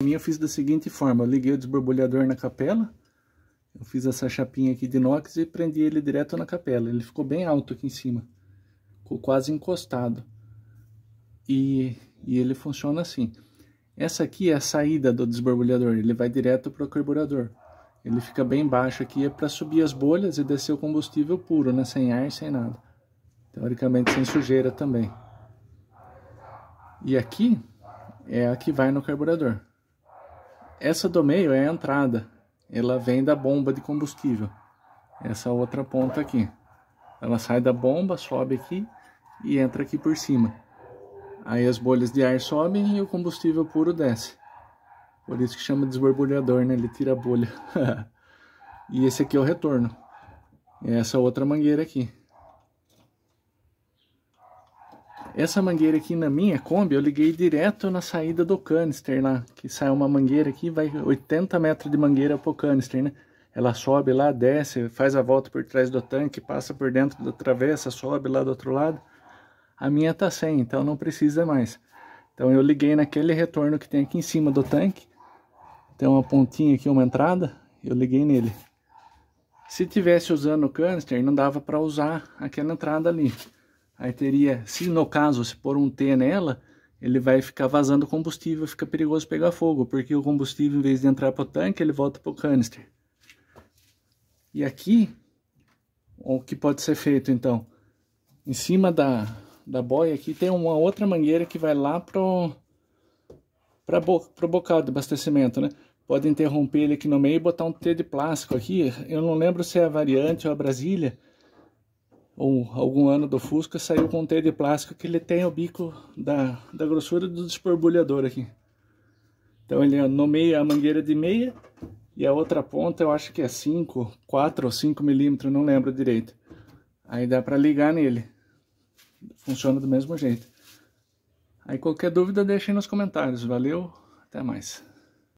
mim eu fiz da seguinte forma, eu liguei o desborbulhador na capela, eu fiz essa chapinha aqui de inox e prendi ele direto na capela, ele ficou bem alto aqui em cima, ficou quase encostado, e, e ele funciona assim. Essa aqui é a saída do desborbulhador, ele vai direto para o carburador, ele fica bem baixo aqui, é para subir as bolhas e descer o combustível puro, né, sem ar, sem nada, teoricamente sem sujeira também. E aqui é a que vai no carburador. Essa do meio é a entrada, ela vem da bomba de combustível. Essa outra ponta aqui. Ela sai da bomba, sobe aqui e entra aqui por cima. Aí as bolhas de ar sobem e o combustível puro desce. Por isso que chama desborbulhador, né? Ele tira a bolha. e esse aqui é o retorno. E essa outra mangueira aqui. Essa mangueira aqui na minha Kombi eu liguei direto na saída do canister lá, que sai uma mangueira aqui vai 80 metros de mangueira pro canister, né? Ela sobe lá, desce, faz a volta por trás do tanque, passa por dentro da travessa, sobe lá do outro lado. A minha tá sem, então não precisa mais. Então eu liguei naquele retorno que tem aqui em cima do tanque. Tem uma pontinha aqui, uma entrada, eu liguei nele. Se tivesse usando o canister, não dava para usar aquela entrada ali. Aí teria, se no caso, se pôr um T nela, ele vai ficar vazando combustível, fica perigoso pegar fogo, porque o combustível, em vez de entrar para o tanque, ele volta para o canister. E aqui, o que pode ser feito, então? Em cima da, da boia aqui tem uma outra mangueira que vai lá pro, o bo, pro bocal de abastecimento, né? Pode interromper ele aqui no meio e botar um T de plástico aqui. Eu não lembro se é a variante ou a Brasília, ou algum ano do Fusca, saiu com T de plástico que ele tem o bico da, da grossura do desborbulhador aqui. Então ele no meio a mangueira de meia e a outra ponta eu acho que é 5, 4 ou 5 milímetros, não lembro direito. Aí dá para ligar nele. Funciona do mesmo jeito. Aí qualquer dúvida deixe nos comentários. Valeu, até mais.